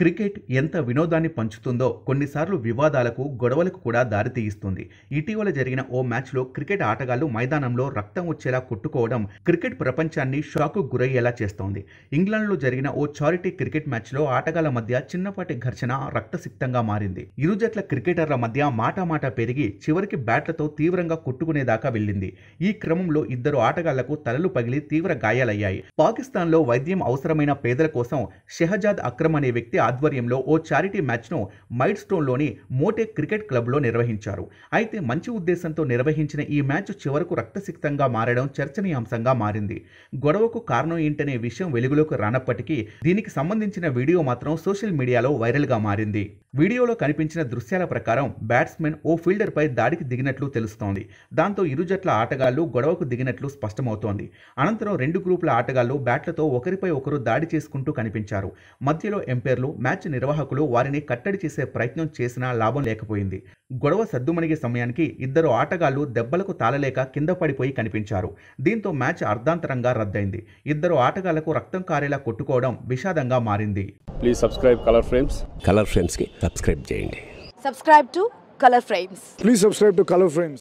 cricket ఎంత వినోదాన్ని పంచుతుందో కొన్నిసార్లు వివాదాలకు గొడవలకు కూడా దారితీయిస్తుంది ఇటీవల జరిగిన ఓ మ్యాచ్లో క్రికెట్ ఆటగాళ్లు మైదానంలో రక్తం వచ్చేలా కొట్టుకోవడం క్రికెట్ ప్రపంచాన్ని షాకు గురయ్యేలా చేస్తోంది ఇంగ్లాండ్లో జరిగిన ఓ చారిటీ క్రికెట్ మ్యాచ్లో ఆటగాళ్ల మధ్య చిన్నపాటి ఘర్షణ రక్తసిక్తంగా మారింది ఇరు జట్ల క్రికెటర్ల మధ్య మాటామాట పెరిగి చివరికి బ్యాట్లతో తీవ్రంగా కొట్టుకునేదాకా వెళ్ళింది ఈ క్రమంలో ఇద్దరు ఆటగాళ్లకు తలలు పగిలి తీవ్ర గాయాలయ్యాయి పాకిస్తాన్లో వైద్యం అవసరమైన పేదల కోసం షెహజాద్ అక్రమ్ అనే వ్యక్తి ఆధ్వర్యంలో ఓ చారిటీ మ్యాచ్ను మైడ్ స్టోన్లోని మోటే క్రికెట్ క్లబ్లో నిర్వహించారు అయితే మంచి ఉద్దేశంతో నిర్వహించిన ఈ మ్యాచ్ చివరకు రక్తసిక్తంగా మారడం చర్చనీయాంశంగా మారింది గొడవకు కారణం ఏంటనే విషయం వెలుగులోకి రానప్పటికీ దీనికి సంబంధించిన వీడియో మాత్రం సోషల్ మీడియాలో వైరల్గా మారింది వీడియోలో కనిపించిన దృశ్యాల ప్రకారం బ్యాట్స్మెన్ ఓ ఫీల్డర్పై దాడికి దిగినట్లు తెలుస్తోంది దాంతో ఇరు జట్ల ఆటగాళ్లు గొడవకు దిగినట్లు స్పష్టమవుతోంది అనంతరం రెండు గ్రూపుల ఆటగాళ్లు బ్యాట్లతో ఒకరిపై ఒకరు దాడి చేసుకుంటూ కనిపించారు మధ్యలో ఎంపైర్లు మ్యాచ్ నిర్వాహకులు వారిని కట్టడి చేసే ప్రయత్నం చేసినా లాభం లేకపోయింది గొడవ సర్దుమణిగే సమయానికి ఇద్దరు ఆటగాళ్లు దెబ్బలకు తాళలేక కింద పడిపోయి కనిపించారు దీంతో మ్యాచ్ అర్ధాంతరంగా రద్దయింది ఇద్దరు ఆటగాళ్లకు రక్తం కారేలా కొట్టుకోవడం విషాదంగా మారింది please subscribe Colour Frames Colour Frames కి సబ్స్క్రైబ్ చేయండి subscribe to Colour Frames please subscribe to Colour frames